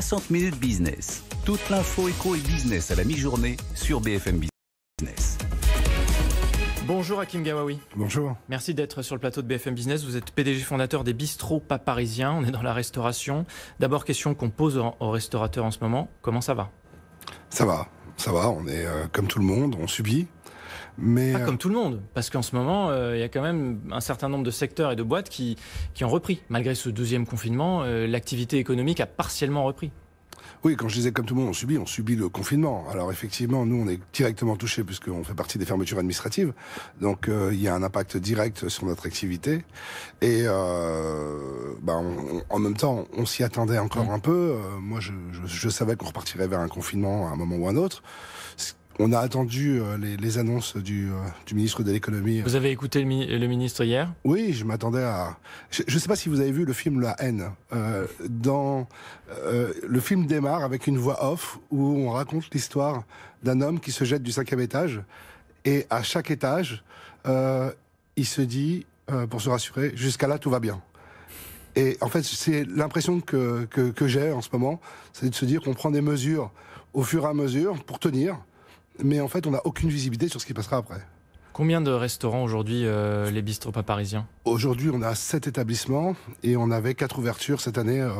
60 minutes business. Toute l'info éco et business à la mi-journée sur BFM Business. Bonjour Hakim Gawawi. Bonjour. Merci d'être sur le plateau de BFM Business. Vous êtes PDG fondateur des Bistrots Pas Parisiens. On est dans la restauration. D'abord, question qu'on pose aux restaurateurs en ce moment. Comment ça va Ça va, ça va. On est euh, comme tout le monde, on subit. Mais pas euh, comme tout le monde, parce qu'en ce moment, euh, il y a quand même un certain nombre de secteurs et de boîtes qui, qui ont repris. Malgré ce deuxième confinement, euh, l'activité économique a partiellement repris. Oui, quand je disais comme tout le monde, on subit, on subit le confinement. Alors effectivement, nous, on est directement touchés puisqu'on fait partie des fermetures administratives. Donc il y a un impact direct sur notre activité. Et bah, en même temps, on s'y attendait encore un peu. moi, je, je savais qu'on repartirait vers un confinement à un moment ou à un autre on a attendu euh, les, annonces euh, du, ministre de l'économie. Euh. Vous avez écouté le, ministre hier Oui, je m'attendais à. Je ne sais pas si vous avez vu le film La haine. dans le film démarre avec une voix off où on raconte l'histoire d'un homme qui se jette du cinquième étage et à chaque étage, il se dit pour se rassurer jusqu'à là tout va bien. Et en fait, c'est l'impression que, que j'ai en ce moment, c'est de se dire qu'on prend des mesures au fur et à mesure pour tenir mais en fait, on n'a aucune visibilité sur ce qui passera après. Combien de restaurants aujourd'hui, euh, les bistrots pas parisiens Aujourd'hui, on a 7 établissements et on avait 4 ouvertures cette année euh,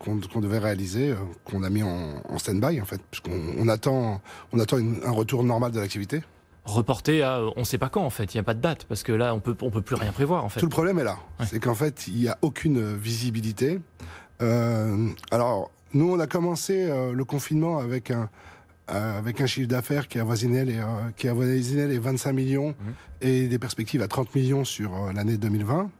qu'on devait réaliser, euh, qu'on a mis en, stand-by en fait, puisqu'on attend, on attend un retour normal de l'activité. Reporté à on ne sait pas quand en fait, il n'y a pas de date, parce que là, on peut, ne on peut plus rien prévoir en fait. Tout le problème est là, c'est qu'en fait, il n'y a aucune visibilité. alors, nous, on a commencé le confinement avec un, euh, avec un chiffre d'affaires qui avoisinait les, euh, qui 25 millions mhm. et des perspectives à 30 millions sur euh, l'année 2020.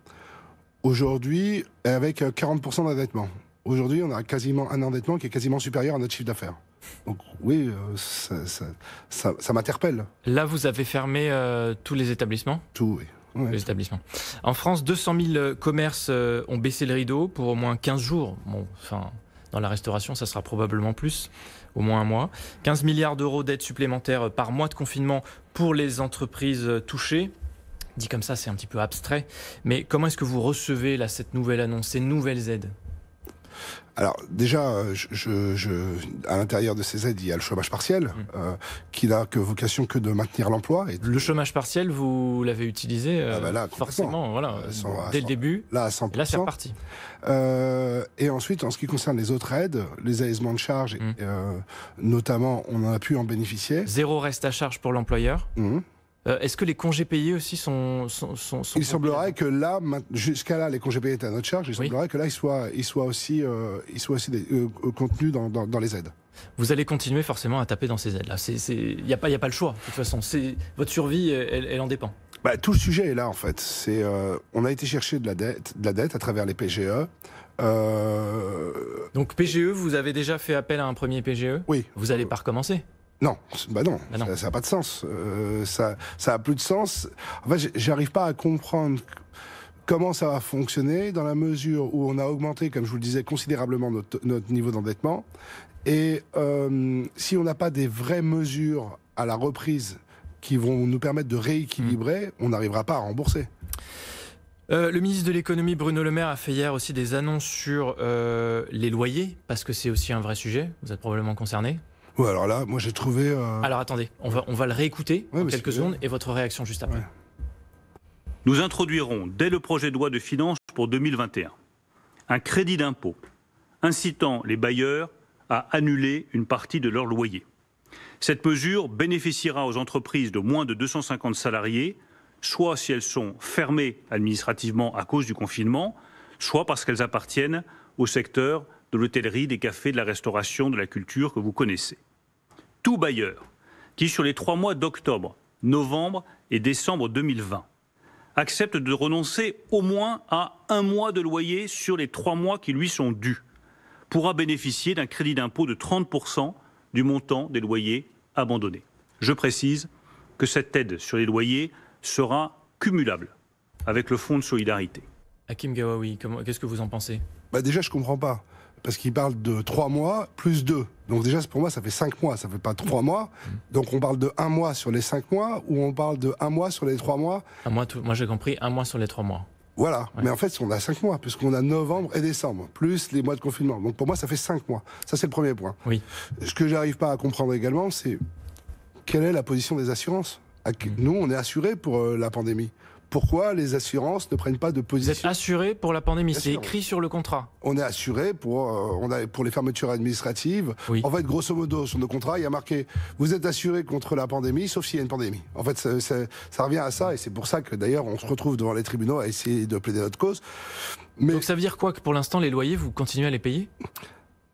Aujourd'hui, avec 40% d'endettement. Aujourd'hui, on a quasiment un endettement qui est quasiment supérieur à notre chiffre d'affaires. Donc oui, ça, m'interpelle. Là, vous avez fermé tous les établissements Tout, oui. Les établissements. En France, 200 000 commerces ont baissé le rideau pour au moins 15 jours. Bon, enfin, dans la restauration, ça sera probablement plus au moins un mois. 15 milliards d'euros d'aides supplémentaires euh, par mois de confinement pour les entreprises euh, touchées. Dit comme ça, c'est un petit peu abstrait. Mais comment est-ce que vous recevez là, cette nouvelle annonce, ces nouvelles aides alors déjà, euh, je, à l'intérieur de ces aides, il y a le chômage partiel, mm. euh, qui n'a que vocation que de maintenir l'emploi. Et... Le chômage partiel, vous l'avez utilisé euh, ah bah forcément, voilà, dès le début. Là, Et c'est reparti. et ensuite, en ce qui concerne les autres aides, les aisements de charges, mm. notamment, on en a pu en bénéficier. Zéro reste à charge pour l'employeur. Mm. Euh, est-ce que les congés payés aussi sont. il semblerait que là, jusqu'à là, les congés payés étaient à notre charge. Il semblerait que là, ils soient, ils soient aussi, euh, ils soient aussi euh, contenus dans, les aides. Vous allez continuer forcément à taper dans ces aides-là. Il n'y a, pas, y a pas le choix, de toute façon. Votre survie, elle, en dépend. Bah, tout le sujet est là, en fait. C'est, on a été chercher de la, dette, de la dette à travers les PGE. Donc PGE, vous avez déjà fait appel à un premier PGE Oui. Vous allez pas recommencer bah non, bah non, ça n'a pas de sens. Euh, ça, ça a plus de sens. En fait, j'arrive pas à comprendre comment ça va fonctionner dans la mesure où on a augmenté, comme je vous le disais, considérablement notre, niveau d'endettement. Et euh, si on n'a pas des vraies mesures à la reprise qui vont nous permettre de rééquilibrer, hmm. on n'arrivera pas à rembourser. Euh, le ministre de l'économie Bruno Le Maire a fait hier aussi des annonces sur les loyers, parce que c'est aussi un vrai sujet, vous êtes probablement concerné alors là, moi j'ai trouvé. Euh, alors attendez, on va, on va le réécouter quelques secondes et votre réaction juste après. Nous introduirons dès le projet de loi de finances pour 2021 un crédit d'impôt incitant les bailleurs à annuler une partie de leur loyer. Cette mesure bénéficiera aux entreprises de moins de 250 salariés, soit si elles sont fermées administrativement à cause du confinement, soit parce qu'elles appartiennent au secteur de l'hôtellerie, des cafés, de la restauration, de la culture que vous connaissez. Tout bailleur qui, sur les trois mois d'octobre, novembre et décembre 2020, accepte de renoncer au moins à un mois de loyer sur les trois mois qui lui sont dus, pourra bénéficier d'un crédit d'impôt de 30% du montant des loyers abandonnés. Je précise que cette aide sur les loyers sera cumulable avec le Fonds de solidarité. Hakim Gawawi, qu'est-ce que vous en pensez bah Déjà, je ne comprends pas parce qu'il parlent de trois mois plus deux. Donc déjà, pour moi, ça fait cinq mois, ça fait pas trois mois. Mm. Donc on parle de un mois sur les cinq mois ou on parle de un mois sur les trois mois Moi, j'ai compris un mois sur les trois mois. Voilà, mais en fait, on a cinq mois, puisqu'on a novembre et décembre, plus les mois de confinement. Donc pour moi, ça fait cinq mois. Ça, c'est le premier point. Oui. Ce que j'arrive pas à comprendre également, c'est quelle est la position des assurances mm. Nous, on est assurés pour euh, la pandémie pourquoi les assurances ne prennent pas de position. Vous êtes assuré pour la pandémie, c'est écrit sur le contrat. On est assuré pour, euh, on a, pour les fermetures administratives. En fait, grosso modo, sur nos contrats, il y a marqué vous êtes assuré contre la pandémie, sauf s'il y a une pandémie. En fait, ça, revient à ça, et c'est pour ça que d'ailleurs, on se retrouve devant les tribunaux à essayer de plaider notre cause. Mais... Donc ça veut dire quoi Que pour l'instant, les loyers, vous continuez à les payer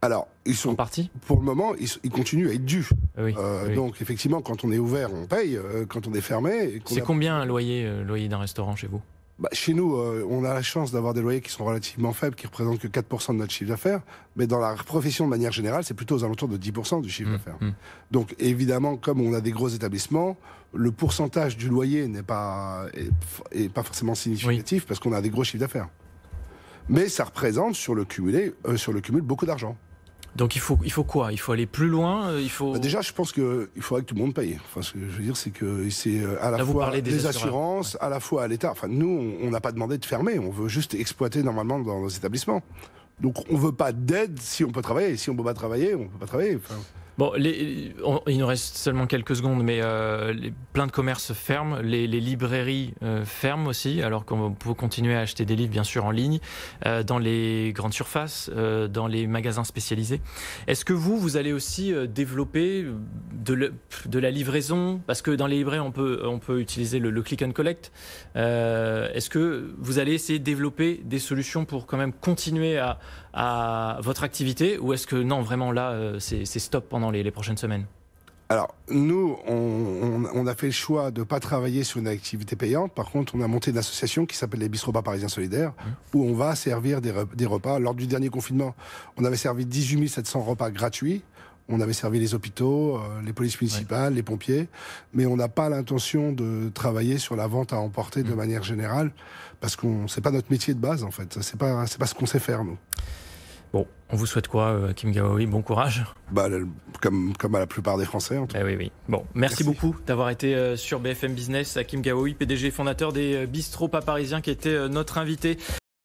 alors, ils sont partis. Pour le moment, ils, continuent à être dus. Ah euh, donc, effectivement, quand on est ouvert, on paye. Euh, quand on est fermé, c'est combien un loyer, euh, loyer d'un restaurant chez vous bah, Chez nous, on a la chance d'avoir des loyers qui sont relativement faibles, qui représentent que 4% de notre chiffre d'affaires. Mais dans la profession, de manière générale, c'est plutôt aux alentours de 10% du chiffre mmh, d'affaires. Mmh. Donc, évidemment, comme on a des gros établissements, le pourcentage du loyer n'est pas pas forcément significatif parce qu'on a des gros chiffres d'affaires. Mais ça représente sur le cumulé, sur le cumul, beaucoup d'argent. Donc il faut, il faut quoi Il faut aller plus loin euh, Il faut bah, déjà, je pense qu'il faudrait que tout le monde paye. Enfin, ce que je veux dire, c'est que c'est euh, à la fois des assurances, à la fois à l'État. Enfin, nous, on n'a pas demandé de fermer. On veut juste exploiter normalement dans nos établissements. Donc on veut pas d'aide si on peut travailler. Si on peut pas travailler, on ne peut pas travailler. Bon, les, il nous reste seulement quelques secondes, mais euh, les, plein de commerces ferment, les, librairies euh, ferment aussi, alors qu'on peut continuer à acheter des livres, bien sûr, en ligne, euh, dans les grandes surfaces, dans les magasins spécialisés. Est-ce que vous, vous allez aussi développer de, de, la livraison Parce que dans les librairies, on peut, on peut utiliser le click and collect. Est-ce que vous allez essayer de développer des solutions pour quand même continuer à à votre activité ou est-ce que non, vraiment là, euh, c'est stop pendant les, prochaines semaines alors, nous, on, a fait le choix de ne pas travailler sur une activité payante. Par contre, on a monté une association qui s'appelle les Bistropas Parisiens Solidaires, mmh. où on va servir des, repas. Lors du dernier confinement, on avait servi 18 700 repas gratuits. On avait servi les hôpitaux, euh, les polices municipales, les pompiers, mais on n'a pas l'intention de travailler sur la vente à emporter de mmh. manière générale, parce qu'on n'est pas notre métier de base en fait. C'est pas c'est pas ce qu'on sait faire nous on vous souhaite quoi, euh, Kim Gawawi Bon courage. Bah, comme, comme à la plupart des Français, en tout cas. Eh oui, oui. Bon, merci, beaucoup d'avoir été euh, sur BFM Business. Kim Gawawi, PDG fondateur des euh, Bistrots à Parisiens, qui était notre invité.